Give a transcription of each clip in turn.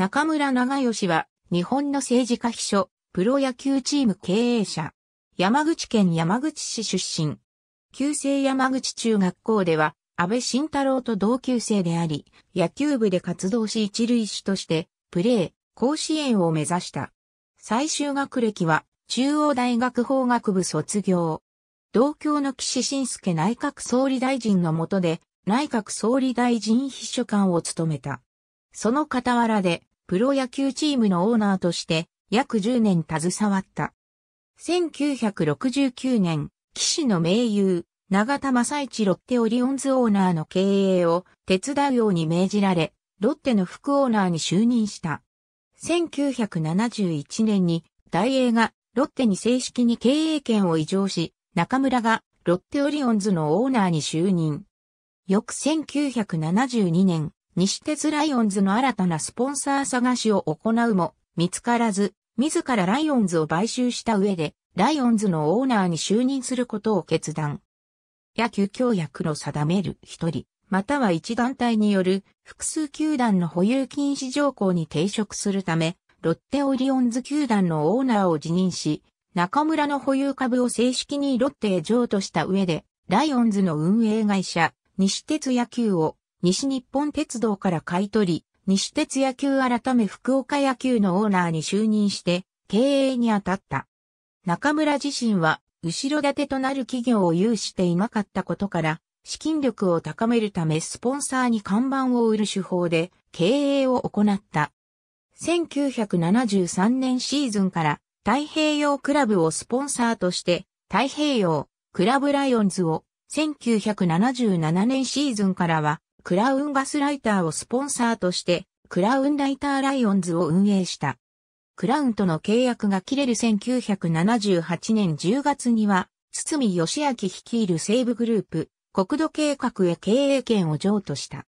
中村長吉は、日本の政治家秘書、プロ野球チーム経営者。山口県山口市出身。旧制山口中学校では、安倍晋太郎と同級生であり、野球部で活動し一塁手として、プレー、甲子園を目指した。最終学歴は、中央大学法学部卒業。同郷の岸信介内閣総理大臣の下で、内閣総理大臣秘書官を務めた。その傍らで、プロ野球チームのオーナーとして約10年携わった。1969年、騎士の名優、長田正一ロッテオリオンズオーナーの経営を手伝うように命じられ、ロッテの副オーナーに就任した。1971年に大英がロッテに正式に経営権を移譲し、中村がロッテオリオンズのオーナーに就任。翌1972年、西鉄ライオンズの新たなスポンサー探しを行うも、見つからず、自らライオンズを買収した上で、ライオンズのオーナーに就任することを決断。野球協約の定める一人、または一団体による複数球団の保有禁止条項に抵触するため、ロッテオリオンズ球団のオーナーを辞任し、中村の保有株を正式にロッテへ譲渡した上で、ライオンズの運営会社、西鉄野球を西日本鉄道から買い取り、西鉄野球改め福岡野球のオーナーに就任して、経営に当たった。中村自身は、後ろ盾となる企業を有していなかったことから、資金力を高めるためスポンサーに看板を売る手法で経営を行った。1973年シーズンから太平洋クラブをスポンサーとして太平洋クラブライオンズを1977年シーズンからはクラウンガスライターをスポンサーとして、クラウンライターライオンズを運営した。クラウンとの契約が切れる1978年10月には、堤義明率いる西部グループ、国土計画へ経営権を譲渡した。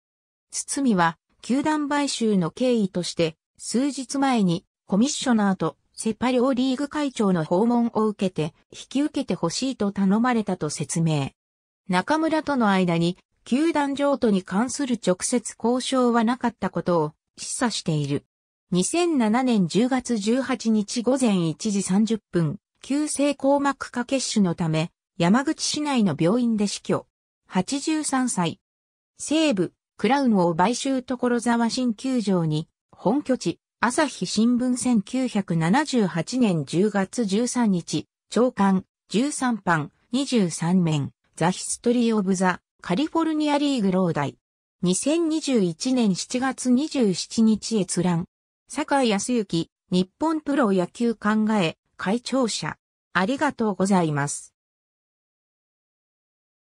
堤は、球団買収の経緯として、数日前に、コミッショナーとセパ両リーグ会長の訪問を受けて、引き受けてほしいと頼まれたと説明。中村との間に球団譲渡に関する直接交渉はなかったことを示唆している。2007年10月18日午前1時30分、急性硬膜下血腫のため、山口市内の病院で死去。83歳。西部、クラウンを買収所沢新球場に、本拠地、朝日新聞1978年10月13日、長官、13版、23面、ザ・ヒストリー・オブ・ザ・カリフォルニアリーグ老大。2021年7月27日閲覧。坂井康之、日本プロ野球考え、会長者。ありがとうございます。